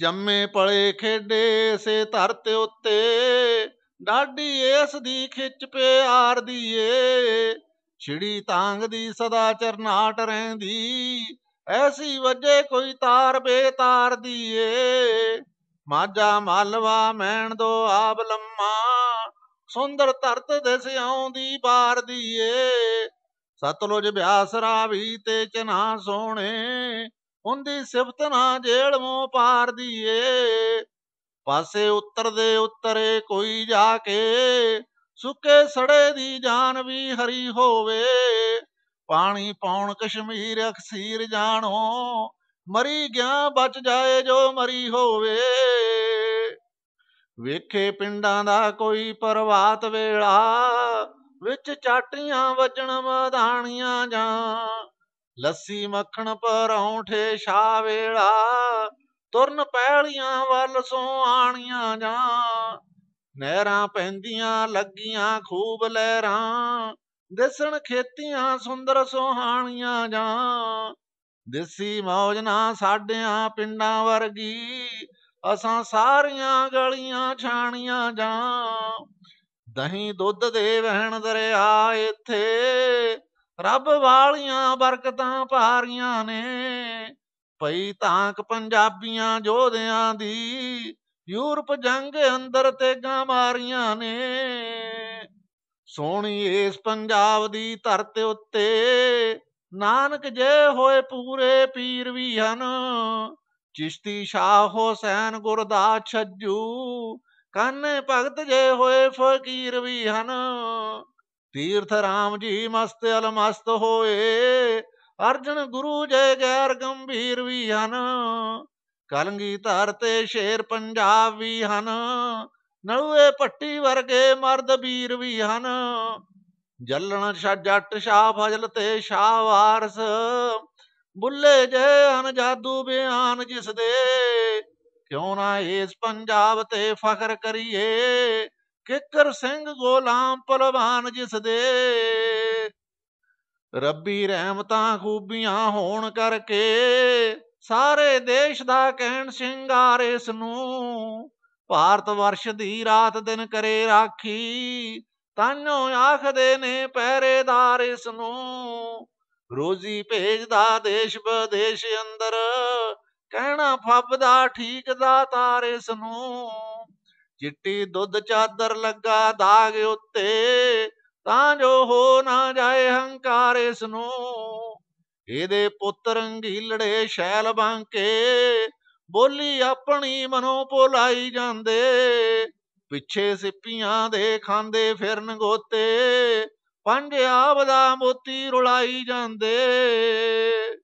ਜੰਮੇ ਪਲੇ ਖੇਡੇ ਸੇ ਧਰਤ ਉੱਤੇ ਡਾਢੀ ਏਸ ਦੀ ਖਿੱਚ ਪਿਆਰ ਦੀ ਏ ਛਿੜੀ ਤਾਂਗ ਦੀ ਸਦਾ ਚਰਨਾਟ ਰਹਿੰਦੀ ਐਸੀ ਵਜੇ ਕੋਈ ਤਾਰ ਬੇਤਾਰ ਦੀ ਏ ਮਾਝਾ ਮਾਲਵਾ ਮੈਣ ਦੋ ਆਬ ਲੰਮਾ ਸੁੰਦਰ ਧਰਤ ਦੇ ਆਉਂਦੀ ਬਾਰ ਦੀ ਏ ਸਤਲੁਜ ਬਿਆਸ ਰਾਵੀ ਤੇ ਚਨਾ ਸੋਹਣੇ ਹੁੰਦੀ ਸਿਫਤ ਨਾ ਜੇਲ ਮੋਂ ਪਾਰ ਦੀਏ ਪਾਸੇ ਉੱਤਰ ਦੇ ਉੱਤਰੇ ਕੋਈ ਜਾ ਕੇ ਸੁੱਕੇ ਸੜੇ ਦੀ ਜਾਨ ਵੀ ਹਰੀ ਹੋਵੇ ਪਾਣੀ ਪਾਉਣ ਕਸ਼ਮੀਰ ਅਕਸੀਰ ਜਾਣੋ ਮਰੀ ਗਿਆ ਬਚ ਜਾਏ ਜੋ ਮਰੀ ਹੋਵੇ ਵੇਖੇ ਪਿੰਡਾਂ ਦਾ ਕੋਈ ਪਰਵਾਤ ਵੇਲਾ ਵਿੱਚ ਚਾਟੀਆਂ ਵੱਜਣ ਮਦਾਨੀਆਂ ਜਾਂ ਲੱਸੀ ਮੱਖਣ ਪਰੌਂਠੇ ਸ਼ਾ ਵੇਲਾ ਤੁਰਨ ਪੈਲੀਆਂ ਵੱਲ ਆਣੀਆਂ ਜਾਂ ਨਹਿਰਾਂ ਪੈਂਦੀਆਂ ਲੱਗੀਆਂ ਖੂਬ ਲਹਿਰਾਂ ਦਿਸਣ ਖੇਤੀਆਂ ਸੁੰਦਰ ਸੁਹਾਣੀਆਂ ਜਾਂ ਦੇਸੀ ਮੌਜ ਨਾ ਸਾਡਿਆਂ ਪਿੰਡਾਂ ਵਰਗੀ ਅਸਾਂ ਸਾਰੀਆਂ ਗਲੀਆਂ ਛਾਣੀਆਂ ਜਾਂ ਦਹੀਂ ਦੁੱਧ ਦੇ ਵਹਿਣ ਦਰਿਆ ਇੱਥੇ ਰੱਬ ਵਾਲੀਆਂ ਬਰਕਤਾਂ ਭਾਰੀਆਂ ਨੇ ਪਈ ਤਾਂਕ ਪੰਜਾਬੀਆਂ ਜੋਧਿਆਂ ਦੀ ਯੂਰਪ ਜੰਗ ਅੰਦਰ ਤੇ ਗਾਂ ਮਾਰੀਆਂ ਨੇ ਸੋਹਣੀ ਇਸ ਪੰਜਾਬ ਦੀ ਧਰਤ ਉੱਤੇ ਨਾਨਕ ਜੇ ਹੋਏ ਪੂਰੇ ਪੀਰ ਵੀ ਹਨ ਚਿਸ਼ਤੀ ਸ਼ਾਹ ਹੁਸੈਨ ਗੁਰਦਾਸ ਛੱਜੂ ਕੰਨ ਭਗਤ ਜੇ ਹੋਏ ਫਕੀਰ ਵੀ ਹਨ ਤੀਰਥ ਰਾਮ ਜੀ ਮਸਤ ਅਲਮਸਤ ਹੋਏ ਅਰਜਨ ਗੁਰੂ ਜੈ ਗੈਰ ਗੰਭੀਰ ਵੀ ਹਨ ਕਲੰਗੀ ਧਰ ਤੇ ਸ਼ੇਰ ਪੰਜਾਬ ਵੀ ਹਨ ਨਲੂਏ ਪੱਟੀ ਵਰਗੇ ਮਰਦ ਵੀਰ ਵੀ ਹਨ ਜਲਣ ਸ਼ਾ ਜੱਟ ਸ਼ਾ ਫਜ਼ਲ ਤੇ ਸ਼ਾ ਵਾਰਸ ਬੁੱਲੇ ਜੇ ਹਨ ਜਾਦੂ ਬਿਆਨ ਜਿਸ ਦੇ ਕਿਉਂ ਨਾ ਇਸ ਪੰਜਾਬ ਤੇ ਫਖਰ ਕਰੀਏ ਕਿਕਰ ਸਿੰਘ ਗੋਲਾਮ ਪਰਵਾਨ ਜਿਸ ਦੇ ਰੱਬੀ ਰਹਿਮਤਾਂ ਖੂਬੀਆਂ ਹੋਣ ਕਰਕੇ ਸਾਰੇ ਦੇਸ਼ ਦਾ ਕਹਿਣ ਸ਼ਿੰਗਾਰ ਇਸ ਨੂੰ ਭਾਰਤ ਵਰਸ਼ ਦੀ ਰਾਤ ਦਿਨ ਕਰੇ ਰਾਖੀ ਤਾਨੋ ਆਖਦੇ ਨੇ ਪਹਿਰੇਦਾਰ ਇਸ ਨੂੰ ਰੋਜ਼ੀ ਭੇਜਦਾ ਦੇਸ਼ ਵਿਦੇਸ਼ ਅੰਦਰ ਕਹਿਣਾ ਫੱਬਦਾ ਠੀਕ ਦਾ ਤਾਰ ਇਸ ਨੂੰ ਚਿੱਟੀ ਦੁੱਧ ਚਾਦਰ ਲੱਗਾ ਦਾਗ ਉੱਤੇ ਤਾਂ ਜੋ ਹੋ ਨਾ ਜਾਏ ਹੰਕਾਰ ਇਸ ਨੂੰ ਇਹਦੇ ਪੁੱਤ ਰੰਗੀਲੜੇ ਸ਼ੈਲ ਬਾਂਕੇ ਬੋਲੀ ਆਪਣੀ ਮਨੋਂ ਭੁਲਾਈ ਜਾਂਦੇ ਪਿੱਛੇ ਸਿੱਪੀਆਂ ਦੇ ਖਾਂਦੇ ਫਿਰਨ ਗੋਤੇ ਪੰਜ ਆਵਦਾ ਮੋਤੀ ਰੁਲਾਈ ਜਾਂਦੇ